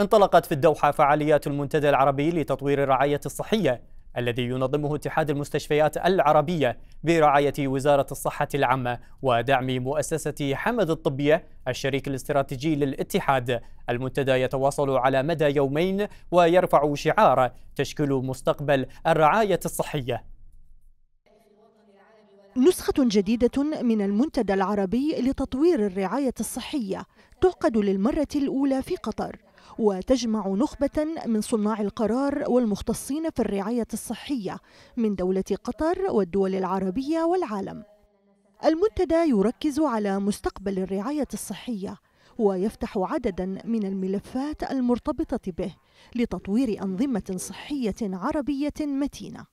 انطلقت في الدوحة فعاليات المنتدى العربي لتطوير الرعاية الصحية الذي ينظمه اتحاد المستشفيات العربية برعاية وزارة الصحة العامة ودعم مؤسسة حمد الطبية الشريك الاستراتيجي للاتحاد المنتدى يتواصل على مدى يومين ويرفع شعار تشكيل مستقبل الرعاية الصحية نسخة جديدة من المنتدى العربي لتطوير الرعاية الصحية تعقد للمرة الأولى في قطر وتجمع نخبة من صناع القرار والمختصين في الرعاية الصحية من دولة قطر والدول العربية والعالم. المنتدى يركز على مستقبل الرعاية الصحية ويفتح عددا من الملفات المرتبطة به لتطوير أنظمة صحية عربية متينة.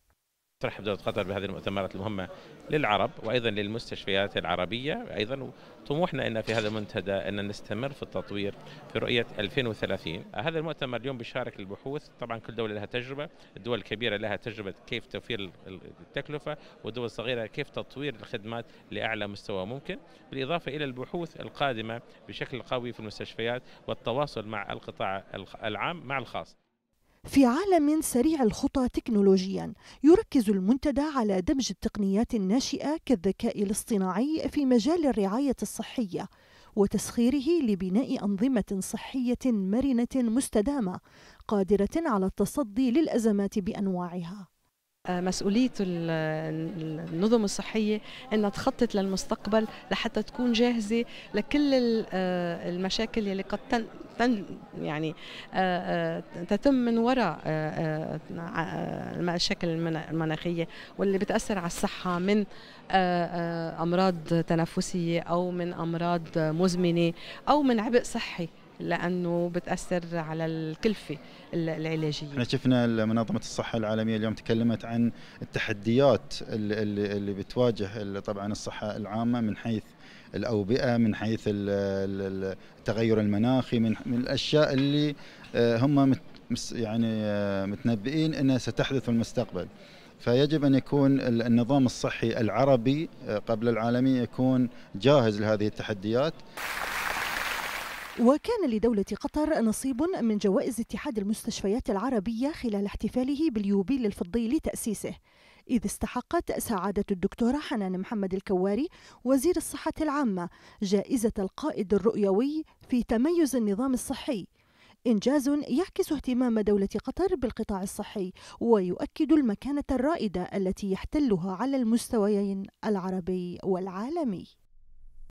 ترحب دولة قطر بهذه المؤتمرات المهمة للعرب وأيضا للمستشفيات العربية أيضا طموحنا أن في هذا المنتدى أن نستمر في التطوير في رؤية 2030 هذا المؤتمر اليوم بيشارك البحوث طبعا كل دولة لها تجربة الدول الكبيرة لها تجربة كيف توفير التكلفة والدول الصغيرة كيف تطوير الخدمات لأعلى مستوى ممكن بالإضافة إلى البحوث القادمة بشكل قوي في المستشفيات والتواصل مع القطاع العام مع الخاص في عالم سريع الخطى تكنولوجيا يركز المنتدى على دمج التقنيات الناشئه كالذكاء الاصطناعي في مجال الرعايه الصحيه وتسخيره لبناء انظمه صحيه مرنه مستدامه قادره على التصدي للازمات بانواعها آه، مسؤولية النظم الصحية أنها تخطط للمستقبل لحتى تكون جاهزة لكل آه، المشاكل اللي قد يعني تتم من وراء المشاكل المناخيه واللي بتاثر على الصحه من امراض تنفسيه او من امراض مزمنه او من عبء صحي لانه بتاثر على الكلفه العلاجيه. احنا شفنا منظمه الصحه العالميه اليوم تكلمت عن التحديات اللي, اللي بتواجه طبعا الصحه العامه من حيث الاوبئه من حيث التغير المناخي من الاشياء اللي آه، هم يعني آه، متنبئين انها ستحدث في المستقبل. فيجب ان يكون النظام الصحي العربي آه، قبل العالمي يكون جاهز لهذه التحديات. وكان لدولة قطر نصيب من جوائز اتحاد المستشفيات العربية خلال احتفاله باليوبيل الفضي لتأسيسه إذ استحقت سعادة الدكتورة حنان محمد الكواري وزير الصحة العامة جائزة القائد الرؤيوي في تميز النظام الصحي إنجاز يعكس اهتمام دولة قطر بالقطاع الصحي ويؤكد المكانة الرائدة التي يحتلها على المستويين العربي والعالمي